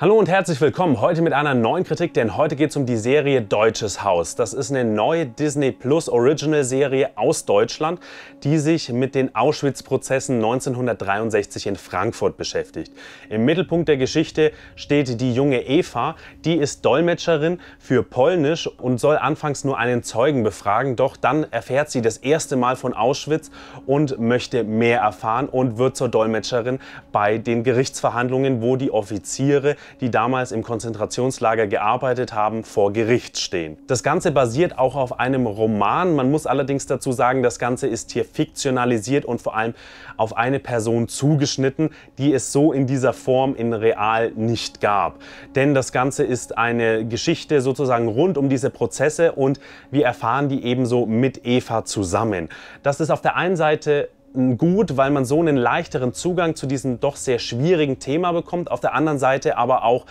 Hallo und herzlich willkommen heute mit einer neuen Kritik, denn heute geht es um die Serie Deutsches Haus. Das ist eine neue Disney Plus Original Serie aus Deutschland, die sich mit den Auschwitz-Prozessen 1963 in Frankfurt beschäftigt. Im Mittelpunkt der Geschichte steht die junge Eva, die ist Dolmetscherin für Polnisch und soll anfangs nur einen Zeugen befragen, doch dann erfährt sie das erste Mal von Auschwitz und möchte mehr erfahren und wird zur Dolmetscherin bei den Gerichtsverhandlungen, wo die Offiziere die damals im Konzentrationslager gearbeitet haben, vor Gericht stehen. Das Ganze basiert auch auf einem Roman. Man muss allerdings dazu sagen, das Ganze ist hier fiktionalisiert und vor allem auf eine Person zugeschnitten, die es so in dieser Form in real nicht gab. Denn das Ganze ist eine Geschichte sozusagen rund um diese Prozesse und wir erfahren die ebenso mit Eva zusammen. Das ist auf der einen Seite gut, weil man so einen leichteren Zugang zu diesem doch sehr schwierigen Thema bekommt. Auf der anderen Seite aber auch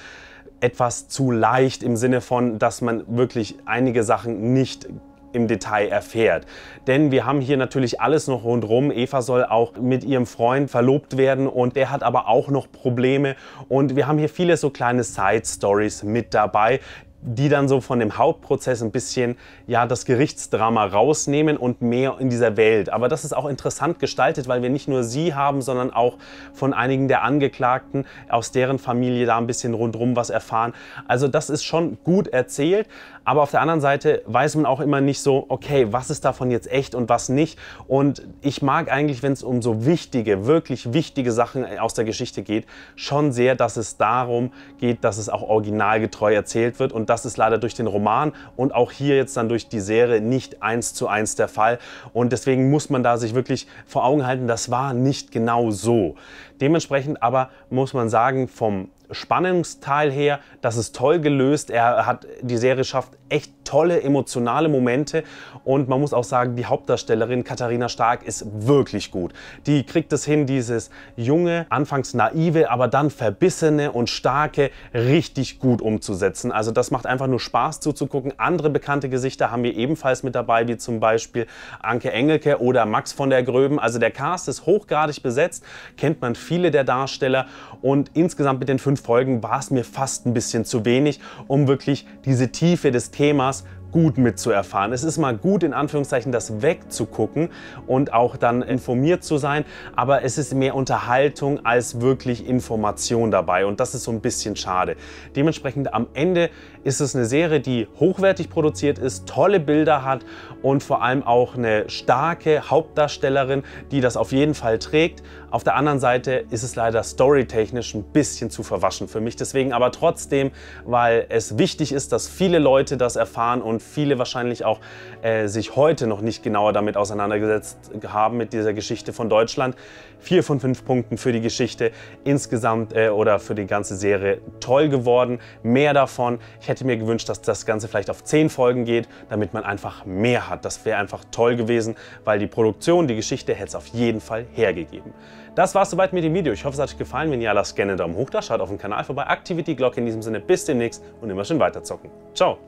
etwas zu leicht im Sinne von, dass man wirklich einige Sachen nicht im Detail erfährt. Denn wir haben hier natürlich alles noch rundherum. Eva soll auch mit ihrem Freund verlobt werden und der hat aber auch noch Probleme. Und wir haben hier viele so kleine Side-Stories mit dabei, die dann so von dem Hauptprozess ein bisschen ja das Gerichtsdrama rausnehmen und mehr in dieser Welt. Aber das ist auch interessant gestaltet, weil wir nicht nur sie haben, sondern auch von einigen der Angeklagten aus deren Familie da ein bisschen rundrum was erfahren. Also das ist schon gut erzählt, aber auf der anderen Seite weiß man auch immer nicht so, okay, was ist davon jetzt echt und was nicht. Und ich mag eigentlich, wenn es um so wichtige, wirklich wichtige Sachen aus der Geschichte geht, schon sehr, dass es darum geht, dass es auch originalgetreu erzählt wird und das ist leider durch den Roman und auch hier jetzt dann durch die Serie nicht eins zu eins der Fall. Und deswegen muss man da sich wirklich vor Augen halten, das war nicht genau so. Dementsprechend aber muss man sagen, vom Spannungsteil her, das ist toll gelöst. Er hat die Serie schafft echt tolle emotionale Momente und man muss auch sagen, die Hauptdarstellerin Katharina Stark ist wirklich gut. Die kriegt es hin, dieses junge, anfangs naive, aber dann verbissene und starke richtig gut umzusetzen. Also das macht einfach nur Spaß zuzugucken. Andere bekannte Gesichter haben wir ebenfalls mit dabei, wie zum Beispiel Anke Engelke oder Max von der Gröben. Also der Cast ist hochgradig besetzt, kennt man viele der Darsteller und insgesamt mit den fünf Folgen war es mir fast ein bisschen zu wenig, um wirklich diese Tiefe des Themas gut mitzuerfahren. Es ist mal gut, in Anführungszeichen, das wegzugucken und auch dann informiert zu sein, aber es ist mehr Unterhaltung als wirklich Information dabei und das ist so ein bisschen schade. Dementsprechend am Ende ist es eine Serie, die hochwertig produziert ist, tolle Bilder hat und vor allem auch eine starke Hauptdarstellerin, die das auf jeden Fall trägt. Auf der anderen Seite ist es leider storytechnisch ein bisschen zu verwaschen für mich. Deswegen aber trotzdem, weil es wichtig ist, dass viele Leute das erfahren und viele wahrscheinlich auch äh, sich heute noch nicht genauer damit auseinandergesetzt haben, mit dieser Geschichte von Deutschland. Vier von fünf Punkten für die Geschichte insgesamt äh, oder für die ganze Serie toll geworden. Mehr davon. Ich hätte mir gewünscht, dass das Ganze vielleicht auf zehn Folgen geht, damit man einfach mehr hat. Das wäre einfach toll gewesen, weil die Produktion, die Geschichte hätte es auf jeden Fall hergegeben. Das war es soweit mit dem Video. Ich hoffe, es hat euch gefallen. Wenn ja, lasst gerne einen Daumen hoch da, schaut auf den Kanal vorbei, aktiviert die Glocke. In diesem Sinne, bis demnächst und immer schön weiterzocken. Ciao!